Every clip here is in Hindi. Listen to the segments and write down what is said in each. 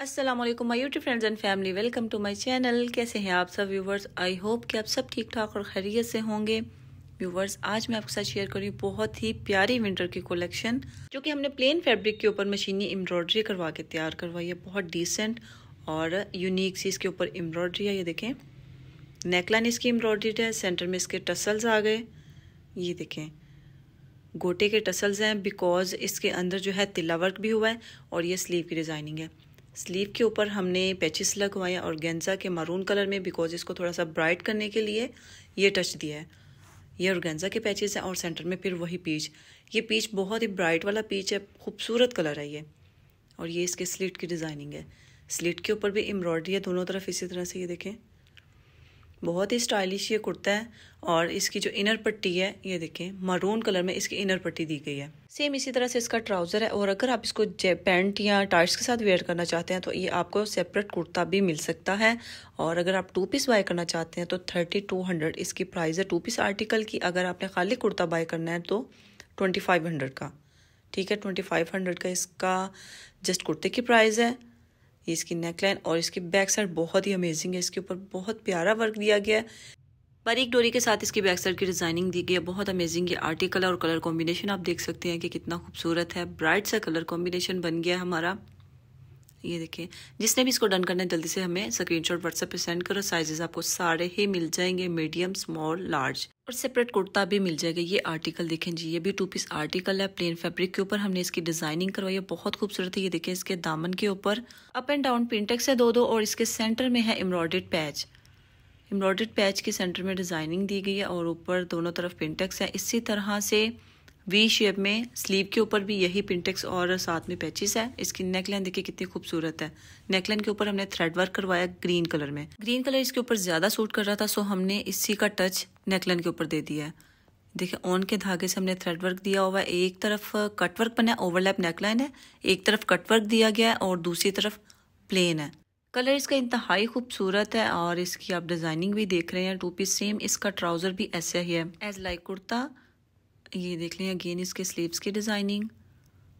Aslam my YouTube friends and family welcome to my channel कैसे हैं आप सब व्यूवर्स आई होप कि आप सब ठीक ठाक और खैरियत से होंगे व्यूवर्स आज मैं आपके साथ शेयर कर रही हूँ बहुत ही प्यारी विंटर की कलेक्शन जो कि हमने प्लेन फैब्रिक के ऊपर मशीनी एम्ब्रॉयडरी करवा के तैयार करवाई है बहुत डिसेंट और यूनिक सी इसके ऊपर एम्ब्रॉयडरी है ये देखें नेकलाइन इसकी एम्ब्रॉयडरी है सेंटर में इसके टसल्स आ गए ये देखें गोटे के टसल्स हैं बिकॉज इसके अंदर जो है तिला वर्क भी हुआ है और ये स्लीव की डिज़ाइनिंग है स्लीव के ऊपर हमने पैचेस लगवाए और गेंजा के मरून कलर में बिकॉज इसको थोड़ा सा ब्राइट करने के लिए ये टच दिया है ये गेंजा के पैचेस हैं और सेंटर में फिर वही पीच ये पीच बहुत ही ब्राइट वाला पीच है खूबसूरत कलर है ये और ये इसके स्लिट की डिज़ाइनिंग है स्लिट के ऊपर भी एम्ब्रॉयडरी है दोनों तरफ इसी तरह से ये देखें बहुत ही स्टाइलिश ये कुर्ता है और इसकी जो इनर पट्टी है ये देखें मरून कलर में इसकी इनर पट्टी दी गई है सेम इसी तरह से इसका ट्राउज़र है और अगर आप इसको पैंट या टाइट्स के साथ वेयर करना चाहते हैं तो ये आपको सेपरेट कुर्ता भी मिल सकता है और अगर आप टू पीस बाय करना चाहते हैं तो थर्टी टू हंड्रेड इसकी प्राइस है टू पीस आर्टिकल की अगर आपने खाली कुर्ता बाय करना है तो ट्वेंटी फाइव हंड्रेड का ठीक है ट्वेंटी फाइव हंड्रेड का इसका जस्ट कुर्ते की प्राइस है ये इसकी नेकलाइन और इसकी बैक साइड बहुत ही अमेजिंग है इसके ऊपर बहुत प्यारा वर्क दिया गया है बारीक डोरी के साथ इसकी बैक साइड की डिज़ाइनिंग दी गई है बहुत अमेजिंग ये आर्टिकल और कलर कॉम्बिनेशन आप देख सकते हैं कि कितना खूबसूरत है ब्राइट सा कलर कॉम्बिनेशन बन गया हमारा ये देखिए जिसने भी इसको डन करना है जल्दी से हमें स्क्रीनशॉट व्हाट्सएप पे सेंड करो साइजेस आपको सारे ही मिल जाएंगे मीडियम स्मॉल लार्ज और सेपरेट कुर्ता भी मिल जाएगा ये आर्टिकल देखें जी ये भी टू पीस आर्टिकल है प्लेन फैब्रिक के ऊपर हमने इसकी डिजाइनिंग करवाई है बहुत खूबसूरत है ये देखें इसके दामन के ऊपर अप एंड डाउन प्रिंटेक्स है दो दो और इसके सेंटर में है एम्ब्रॉयडेड पैच एम्ब्रॉयडेड पैच के सेंटर में डिजाइनिंग दी गई है और ऊपर दोनों तरफ प्रिंटेक्स है इसी तरह से वी शेप में स्लीव के ऊपर भी यही पिंटेक्स और साथ में पैचिस है इसकी नेकलाइन देखिए कितनी खूबसूरत है नेकलाइन के ऊपर हमने थ्रेड वर्क करवाया ग्रीन कलर में ग्रीन कलर इसके ऊपर ज़्यादा सूट कर रहा था सो हमने इसी का टच नेकलाइन के ऊपर दे दिया है देखिए ऑन के धागे से हमने थ्रेड वर्क दिया हुआ है एक तरफ कट वर्क बना ओवरलैप नेकलाइन है एक तरफ कट वर्क दिया गया है और दूसरी तरफ प्लेन है कलर इसका इंतहाई खूबसूरत है और इसकी आप डिज़ाइनिंग भी देख रहे हैं टू पीस सेम इसका ट्राउज़र भी ऐसा ही है एज लाइक कुर्ता ये देख लें अगेन इसके स्लीव्स की डिज़ाइनिंग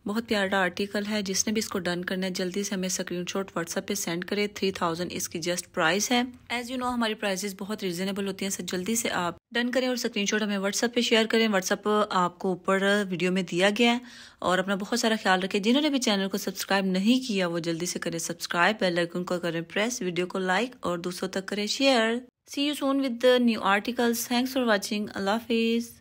बहुत प्यारा आर्टिकल है जिसने भी इसको डन करना है जल्दी से हमें स्क्रीन शॉट व्हाट्सएप पे सेंड करे थ्री थाउजेंड इसकी जस्ट प्राइस है एज यू नो हमारी प्राइजेस बहुत रिजनेबल होती हैं सर जल्दी से आप डन करें और स्क्रीन शॉट हमें व्हाट्सएप पे शेयर करें व्हाट्सएप आपको ऊपर वीडियो में दिया गया है और अपना बहुत सारा ख्याल रखें जिन्होंने भी चैनल को सब्सक्राइब नहीं किया वो जल्दी से करें सब्सक्राइब बेलाइकन को करें प्रेस वीडियो को लाइक और दूसरों तक करें share see you soon with new articles thanks for watching अल्लाह हाफिज़